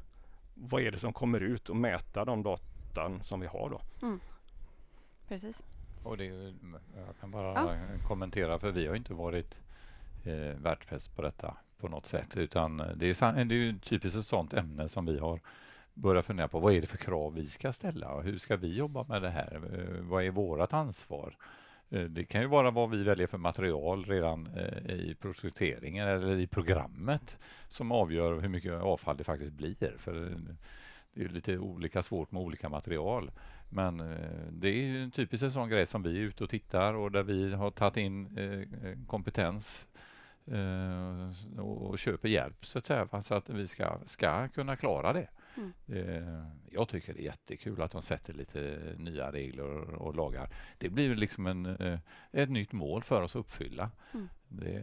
vad är det som kommer ut och mäta de datan som vi har då. Mm. Precis. Och det, jag kan bara ja. kommentera för vi har inte varit eh, världsbäst på detta på något sätt. Utan eh, det är, det är ju typiskt ett sådant ämne som vi har börjat fundera på. Vad är det för krav vi ska ställa? Hur ska vi jobba med det här? Eh, vad är vårt ansvar? Eh, det kan ju vara vad vi väljer för material redan i projekteringen eller i programmet som avgör hur mycket avfall det faktiskt blir. För det är lite olika svårt med olika material. Men det är ju typiskt en sån grej som vi är ute och tittar och där vi har tagit in kompetens eh, och köper hjälp så att, säga, så att vi ska, ska kunna klara det. Mm. Eh, jag tycker det är jättekul att de sätter lite nya regler och, lagar. Det blir liksom en, eh, ett nytt mål för oss att uppfylla. Mm. Det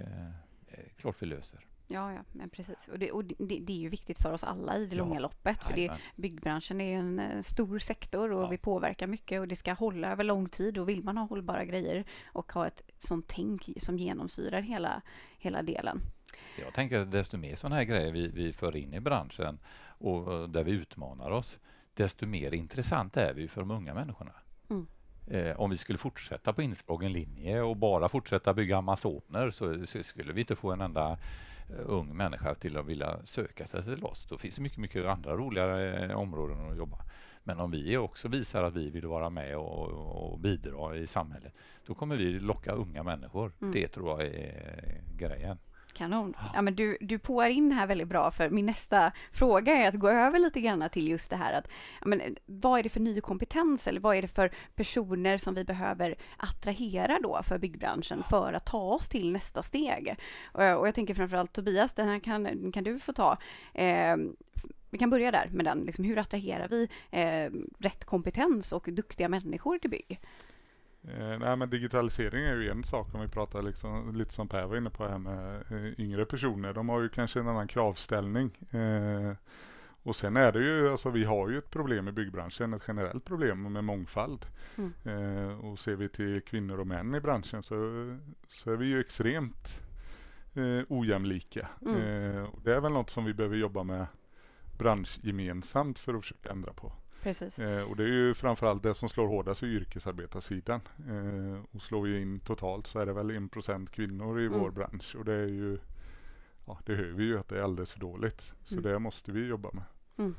är klart vi löser. Ja, ja men precis. Och, det, och det, det, är ju viktigt för oss alla i det ja. långa loppet. För det, byggbranschen är en eh, stor sektor och ja. vi påverkar mycket och det ska hålla över lång tid. Och vill man ha hållbara grejer och ha ett sånt tänk som genomsyrar hela, hela delen. Jag tänker att desto mer sådana här grejer vi, vi för in i branschen och eh, där vi utmanar oss, desto mer intressant är vi för de unga människorna. Mm. Eh, om vi skulle fortsätta på inslagen linje och bara fortsätta bygga Amazoner så, så skulle vi inte få en enda Eh, ung människa till att vilja söka sig till oss. Då finns det mycket, mycket andra roligare eh, områden att jobba. Men om vi också visar att vi vill vara med och, och bidra i samhället, då kommer vi locka unga människor. Mm. Det tror jag är grejen. Kanon. Ja, men du, du påar in här väldigt bra för min nästa fråga är att gå över lite grann till just det här att ja, men, vad är det för ny kompetens eller vad är det för personer som vi behöver attrahera då för byggbranschen för att ta oss till nästa steg? Och, och jag tänker framförallt Tobias, den här kan, kan du få ta. Eh, vi kan börja där med den, liksom, hur attraherar vi eh, rätt kompetens och duktiga människor till bygg? Eh, nej men digitalisering är ju en sak om vi pratar liksom, lite som Per var inne på här med eh, yngre personer. De har ju kanske en annan kravställning. Eh, och sen är det ju, alltså vi har ju ett problem i byggbranschen, ett generellt problem med mångfald. Mm. Eh, och ser vi till kvinnor och män i branschen så, så är vi ju extremt eh, ojämlika. Mm. Eh, och det är väl något som vi behöver jobba med branschgemensamt för att försöka ändra på. Precis. Eh, och det är ju framförallt det som slår hårdast i yrkesarbetarsidan. Eh, och slår vi in totalt så är det väl 1% kvinnor i mm. vår bransch. Och det är ju, ja, det hör vi ju att det är alldeles för dåligt. Så mm. det måste vi jobba med. Mm.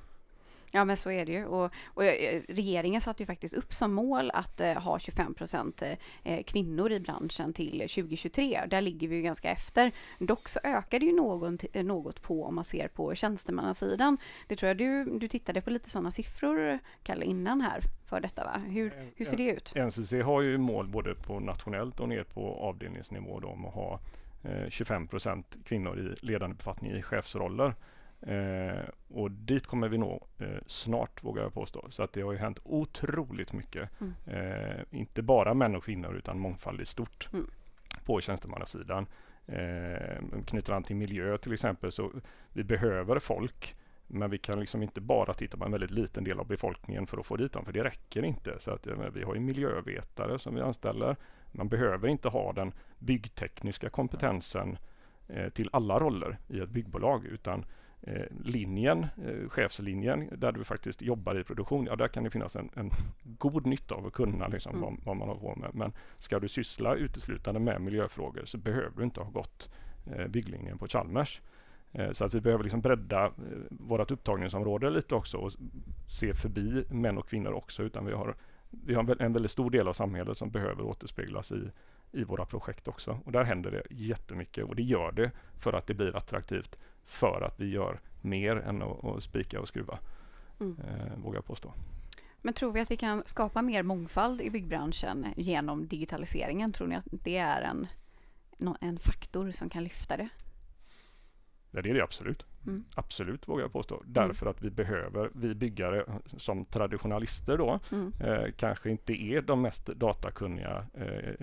Ja, men så är det ju. Och, och eh, regeringen satte ju faktiskt upp som mål att eh, ha 25 procent eh, kvinnor i branschen till 2023. Där ligger vi ju ganska efter. Dock så ökar det ju något, eh, något på om man ser på tjänstemannasidan. Det tror jag du, du tittade på lite sådana siffror, Kalle, innan här för detta. Va? Hur, hur ser det ut? NCC har ju mål både på nationellt och ner på avdelningsnivå då, om att ha 25 procent kvinnor i ledande befattning i chefsroller. Eh, och dit kommer vi nå eh, snart, vågar jag påstå. Så att det har ju hänt otroligt mycket. Mm. Eh, inte bara män och kvinnor, utan mångfald i stort mm. på tjänstemannasidan. Eh, knyter an till miljö till exempel, så vi behöver folk. Men vi kan liksom inte bara titta på en väldigt liten del av befolkningen för att få dit dem, för det räcker inte. Så att, vi har ju miljövetare som vi anställer. Man behöver inte ha den byggtekniska kompetensen eh, till alla roller i ett byggbolag, utan Eh, linjen, eh, chefslinjen, där du faktiskt jobbar i produktion, ja, där kan det finnas en, en god nytta av att kunna liksom, mm. vad, vad, man har på med. Men ska du syssla uteslutande med miljöfrågor så behöver du inte ha gått eh, bygglinjen på Chalmers. Eh, så att vi behöver liksom bredda eh, vårt upptagningsområde lite också och se förbi män och kvinnor också, utan vi har, vi har en väldigt stor del av samhället som behöver återspeglas i i våra projekt också. Och där händer det jättemycket och det gör det för att det blir attraktivt för att vi gör mer än att, att spika och skruva, mm. Eh, vågar jag påstå. Men tror vi att vi kan skapa mer mångfald i byggbranschen genom digitaliseringen? Tror ni att det är en, en faktor som kan lyfta det? det är det absolut. Mm. Absolut vågar jag påstå. Därför mm. att vi behöver, vi byggare som traditionalister då, mm. eh, kanske inte är de mest datakunniga eh,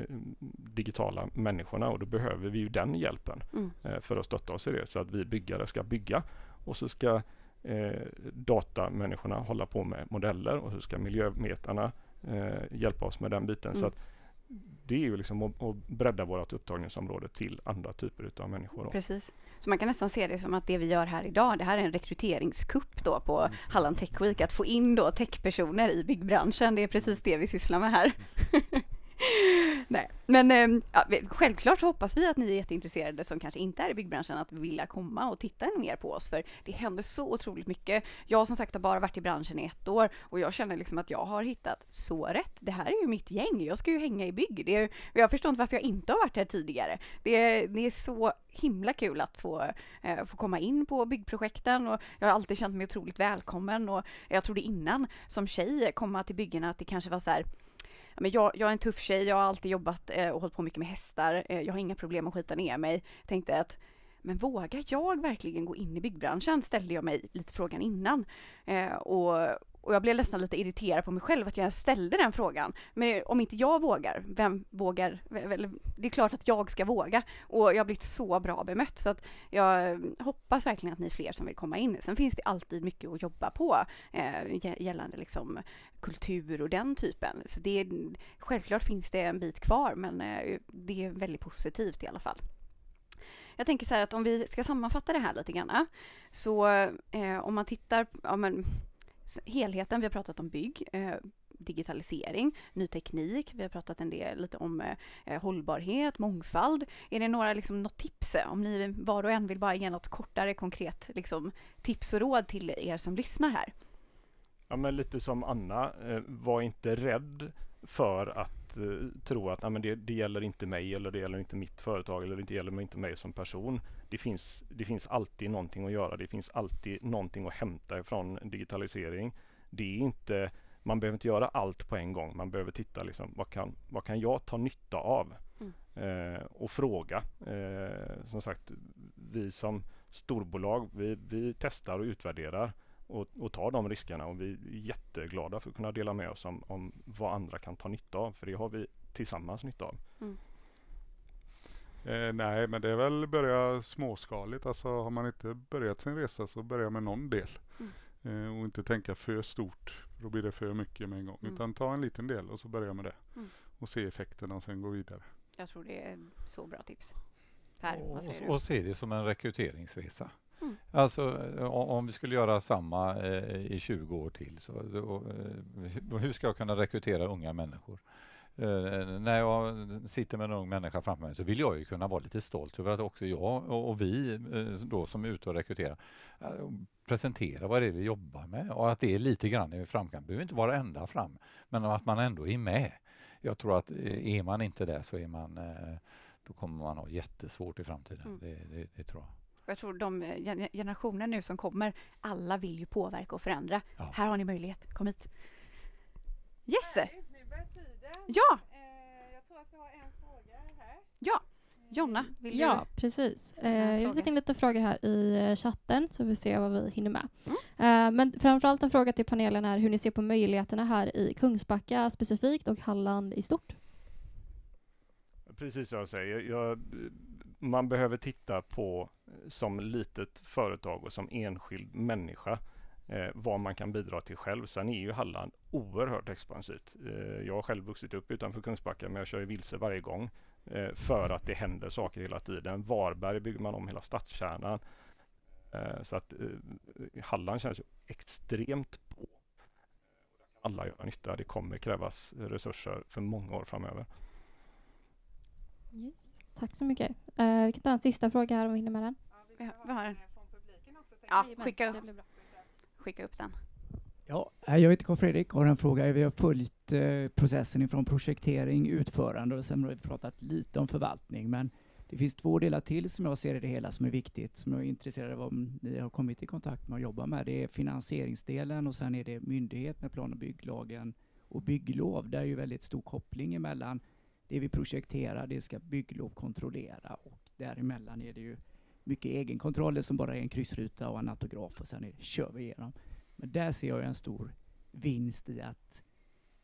digitala människorna och då behöver vi ju den hjälpen mm. eh, för att stötta oss i det. Så att vi byggare ska bygga och så ska eh, datamänniskorna hålla på med modeller och så ska miljömetarna eh, hjälpa oss med den biten. Så mm. att det är ju liksom att, att bredda vårt upptagningsområde till andra typer av människor. Då. Precis. Så man kan nästan se det som att det vi gör här idag, det här är en rekryteringskupp då på mm. Halland Tech Week, att få in då techpersoner i byggbranschen. Det är precis det vi sysslar med här. Mm. [LAUGHS] Nej, men ehm, ja, självklart hoppas vi att ni är jätteintresserade som kanske inte är i byggbranschen att vilja komma och titta mer på oss för det händer så otroligt mycket. Jag som sagt har bara varit i branschen i ett år och jag känner liksom att jag har hittat så rätt. Det här är ju mitt gäng, jag ska ju hänga i bygg. Det är, jag förstår inte varför jag inte har varit här tidigare. Det är, det är så himla kul att få, eh, få komma in på byggprojekten och jag har alltid känt mig otroligt välkommen och jag trodde innan som tjej komma till byggena att det kanske var så här men jag, jag är en tuff tjej, jag har alltid jobbat eh, och hållit på mycket med hästar, eh, jag har inga problem att skita ner mig. Jag Tänkte att, men vågar jag verkligen gå in i byggbranschen? Ställde jag mig lite frågan innan. Eh, och, och jag blev nästan lite irriterad på mig själv att jag ställde den frågan. Men om inte jag vågar, vem vågar? Det är klart att jag ska våga. Och jag har blivit så bra bemött så att jag hoppas verkligen att ni är fler som vill komma in. Sen finns det alltid mycket att jobba på eh, gällande liksom kultur och den typen. Så det är, självklart finns det en bit kvar men eh, det är väldigt positivt i alla fall. Jag tänker så här att om vi ska sammanfatta det här lite grann. Så eh, om man tittar, ja men helheten, vi har pratat om bygg, eh, digitalisering, ny teknik, vi har pratat en del lite om eh, eh, hållbarhet, mångfald. Är det några, liksom, något tips om ni var och en vill bara ge något kortare konkret liksom, tips och råd till er som lyssnar här? Ja, men lite som Anna, var inte rädd för att att eh, tro att ah, men det, det, gäller inte mig eller det gäller inte mitt företag eller det gäller inte mig som person. Det finns, det finns alltid någonting att göra. Det finns alltid någonting att hämta ifrån digitalisering. Det är inte, man behöver inte göra allt på en gång. Man behöver titta liksom, vad, kan, vad kan jag ta nytta av? Mm. Eh, och fråga. Eh, som sagt, vi som storbolag, vi, vi testar och utvärderar och, och tar de riskerna. Och vi är jätteglada för att kunna dela med oss om, om vad andra kan ta nytta av. För det har vi tillsammans nytta av. Mm. Eh, nej, men det är väl börja småskaligt. Alltså har man inte börjat sin resa så börja med någon del. Mm. Eh, och inte tänka för stort. Då blir det för mycket med en gång. Mm. Utan ta en liten del och så börja med det. Mm. Och se effekterna och sen gå vidare. Jag tror det är så bra tips. Per, och, och, se det som en rekryteringsresa. Mm. Alltså eh, om vi skulle göra samma eh, i 20 år till, så, då, eh, hur ska jag kunna rekrytera unga människor? Uh, när jag sitter med en ung människa framför mig så vill jag ju kunna vara lite stolt över att också jag och, och vi uh, då som är ute och rekryterar uh, presentera vad det är vi jobbar med och att det är lite grann i framkant. Det behöver inte vara ända fram, men att man ändå är med. Jag tror att är man inte det så är man, då kommer man ha jättesvårt i framtiden. Mm. Det, det, det tror jag. Jag tror de eh, generationer nu som kommer, alla vill ju påverka och förändra. Ja. Här har ni möjlighet, kom hit! Yes! Nej, nu börjar tiden. Ja! Eh, jag tror att vi har en fråga här. Ja! Jonna, mm. vill ja, du? precis. Eh, jag fått in lite frågor här i eh, chatten så vi ser vad vi hinner med. Mm. Eh, men framförallt en fråga till panelen är hur ni ser på möjligheterna här i Kungsbacka specifikt och Halland i stort. Precis som jag säger, jag, man behöver titta på som litet företag och som enskild människa eh, vad man kan bidra till själv. Sen är ju Halland oerhört expansivt. Eh, jag har själv vuxit upp utanför Kungsbacka men jag kör ju vilse varje gång eh, för att det händer saker hela tiden. Varberg bygger man om hela stadskärnan. Eh, så att eh, Halland känns extremt på. Eh, alla gör nytta. Det kommer krävas resurser för många år framöver. Yes. Tack så mycket. Uh, vi kan ta en sista fråga här om vi hinner med den. Ja, vi, vi har en. Ja, skicka upp. skicka upp den. Ja, eh, jag heter Karl-Fredrik och har en fråga. Vi har följt eh, processen från projektering, utförande och sen har vi pratat lite om förvaltning. Men det finns två delar till som jag ser i det hela som är viktigt, som jag är intresserad av om ni har kommit i kontakt med och jobbar med. Det är finansieringsdelen och sen är det myndighet med plan och bygglagen och bygglov. Där är ju väldigt stor koppling emellan det vi projekterar, det ska bygglov kontrollera och däremellan är det ju mycket egenkontroller som bara är en kryssruta och en autograf och sen det, kör vi igenom. Men där ser jag en stor vinst i att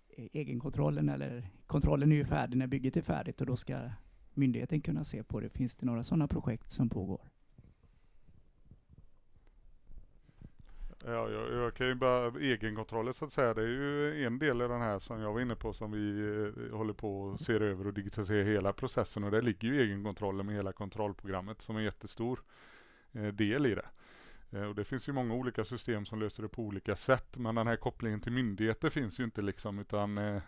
eh, egenkontrollen eller kontrollen är ju färdig när bygget är färdigt och då ska myndigheten kunna se på det. Finns det några sådana projekt som pågår? Ja, jag, jag kan ju bara, egenkontrollen så att säga, det är ju en del i den här som jag var inne på som vi eh, håller på att se över och digitalisera hela processen och där ligger ju egenkontrollen med hela kontrollprogrammet som är en jättestor eh, del i det. Eh, och det finns ju många olika system som löser det på olika sätt men den här kopplingen till myndigheter finns ju inte liksom utan eh,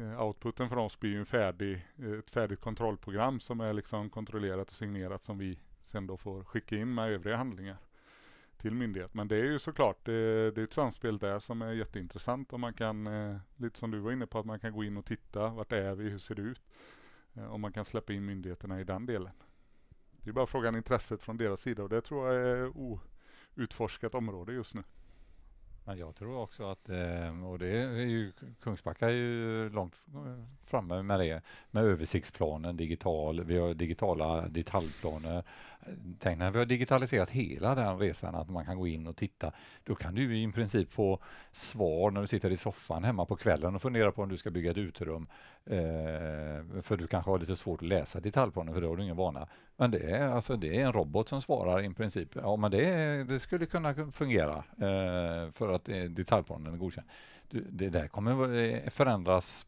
eh, outputen för oss blir ju en färdig, eh, ett färdigt kontrollprogram som är liksom kontrollerat och signerat som vi sen då får skicka in med övriga handlingar till myndighet. Men det är ju såklart, det, det är ett samspel där som är jätteintressant och man kan, eh, lite som du var inne på, att man kan gå in och titta, vart är vi, hur ser det ut? Eh, om man kan släppa in myndigheterna i den delen. Det är bara frågan intresset från deras sida och det tror jag är outforskat område just nu. Men jag tror också att, eh, och det är ju, Kungsbacka är ju långt framme med det, med översiktsplanen digital, vi har digitala detaljplaner, Tänk när vi har digitaliserat hela den resan, att man kan gå in och titta. Då kan du i princip få svar när du sitter i soffan hemma på kvällen och funderar på om du ska bygga ett uterum. Eh, för du kanske har lite svårt att läsa detaljplanen, för då har du ingen vana. Men det är, alltså, det är en robot som svarar i princip. Ja, men det, det skulle kunna fungera eh, för att eh, detaljplanen är godkänd. Du, det där kommer eh, förändras.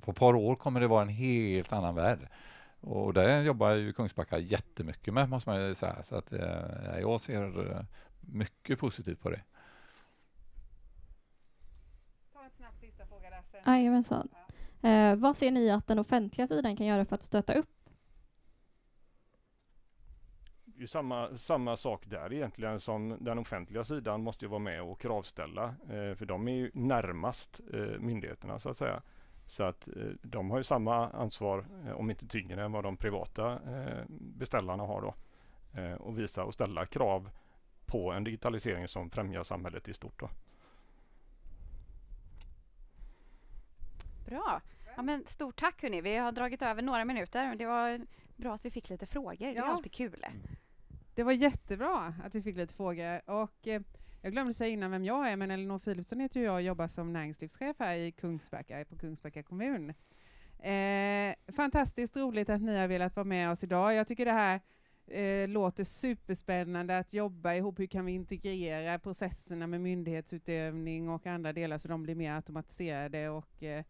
På ett par år kommer det vara en helt annan värld. Och det jobbar ju Kungsbacka jättemycket med måste man ju säga. Så att, eh, jag ser eh, mycket positivt på det. Ta en snabb sista fråga där sen. Jajamensan. Eh, vad ser ni att den offentliga sidan kan göra för att stöta upp? Ju samma, samma sak där egentligen som den offentliga sidan måste ju vara med och kravställa eh, för de är ju närmast eh, myndigheterna så att säga. Så att eh, de har ju samma ansvar, eh, om inte tyngre, än vad de privata eh, beställarna har då. Och visa och ställa krav på en digitalisering som främjar samhället i stort. Då. Bra. Ja, men stort tack hörni. Vi har dragit över några minuter. det var bra att vi fick lite frågor. Ja. Det är alltid kul. Det var jättebra att vi fick lite frågor. Och, jag glömde säga innan vem jag är, men Elinor Philipsson heter jag och jobbar som näringslivschef här i Kungsbacka, på Kungsbacka kommun. Eh, fantastiskt roligt att ni har velat vara med oss idag. Jag tycker det här eh, låter superspännande att jobba ihop. Hur kan vi integrera processerna med myndighetsutövning och andra delar så de blir mer automatiserade och eh,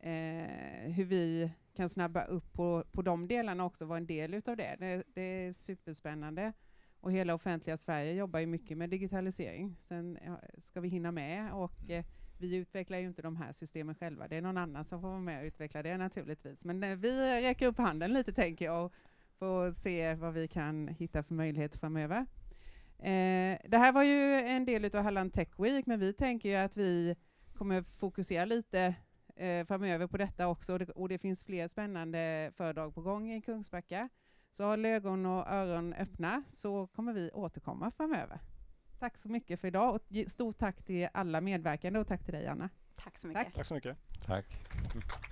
eh hur vi kan snabba upp på, på de delarna också, vara en del utav det. Det, det är superspännande och hela offentliga Sverige jobbar ju mycket med digitalisering. Sen ska vi hinna med och eh, vi utvecklar ju inte de här systemen själva. Det är någon annan som får vara med och utveckla det naturligtvis. Men eh, vi räcker upp handen lite tänker jag och får se vad vi kan hitta för möjligheter framöver. Eh, det här var ju en del av Halland Tech Week, men vi tänker ju att vi kommer fokusera lite eh, framöver på detta också och det, och det finns fler spännande föredrag på gång i Kungsbacka. Så håll ögon och öron öppna så kommer vi återkomma framöver. Tack så mycket för idag och stort tack till alla medverkande och tack till dig Anna. Tack så mycket. Tack, tack så mycket. Tack.